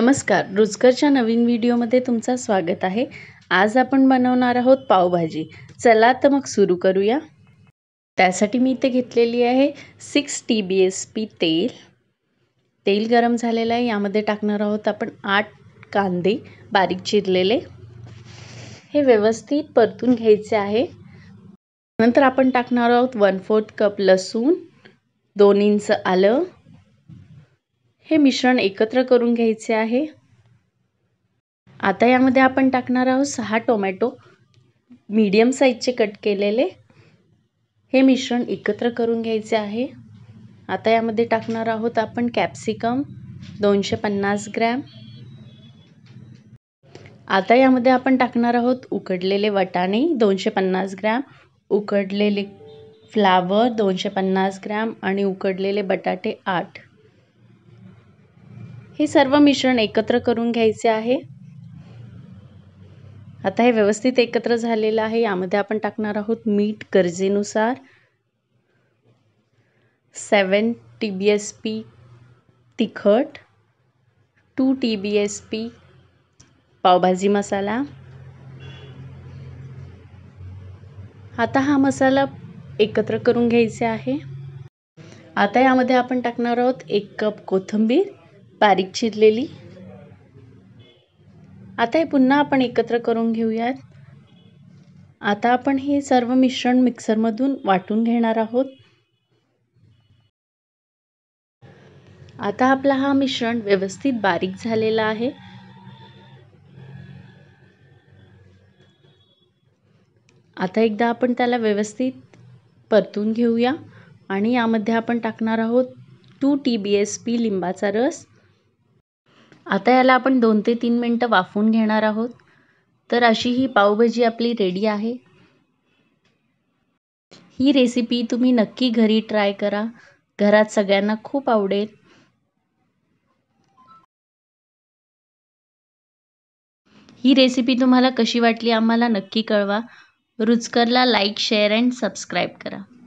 नमस्कार रुचकरच्या नवीन व्हिडिओमध्ये तुमचं स्वागत आहे आज आपण बनवणार आहोत पावभाजी चला तर मग सुरू करूया त्यासाठी मी इथे घेतलेली आहे six T B S P तेल तेल गरम झालेलं आहे यामध्ये टाकणार आहोत आपण आठ कांदे बारीक चिरलेले हे व्यवस्थित परतून घ्यायचे आहे नंतर आपण टाकणार आहोत वन फोर्थ कप लसूण दोन इंच आलं हे मिश्रण एकत्र करून घ्यायचे आहे आता यामध्ये आपण टाकणार आहोत सहा टोमॅटो मीडियम साईजचे कट केलेले हे मिश्रण एकत्र करून घ्यायचे आहे आता यामध्ये टाकणार आहोत आपण कॅप्सिकम दोनशे पन्नास ग्रॅम आता यामध्ये आपण टाकणार आहोत उकडलेले वटाणे दोनशे पन्नास ग्रॅम उकडलेले फ्लावर दोनशे पन्नास ग्रॅम आणि उकडलेले बटाटे आठ हे सर्व मिश्रण एकत्र करून घ्यायचे आहे आता हे व्यवस्थित एकत्र झालेलं आहे यामध्ये आपण टाकणार आहोत मीठ गरजेनुसार seven T B S P तिखट two T B S P pav bhaji masala आता हा मसाला एकत्र करून घ्यायचा आहे आता यामध्ये आपण टाकणार आहोत एक कप कोथिंबीर बारीक चिरलेली आता हे पुन्हा आपण एकत्र करून घेऊयात आता आपण हे सर्व मिश्रण मिक्सरमधून वाटून घेणार आहोत आता आपला हा मिश्रण व्यवस्थित बारीक झालेला आहे आता एकदा आपण त्याला व्यवस्थित परतून घेऊया आणि यामध्ये आपण टाकणार आहोत two T B S P लिंबाचा रस आता याला आपण दोन ते तीन मिनटं वाफवून घेणार आहोत तर अशी ही पावभाजी आपली रेडी आहे ही रेसिपी तुम्ही नक्की घरी ट्राय करा घरात सगळ्यांना खूप आवडेल ही रेसिपी तुम्हाला कशी वाटली आम्हाला नक्की कळवा रुचकरला लाईक शेअर अँड सबस्क्राईब करा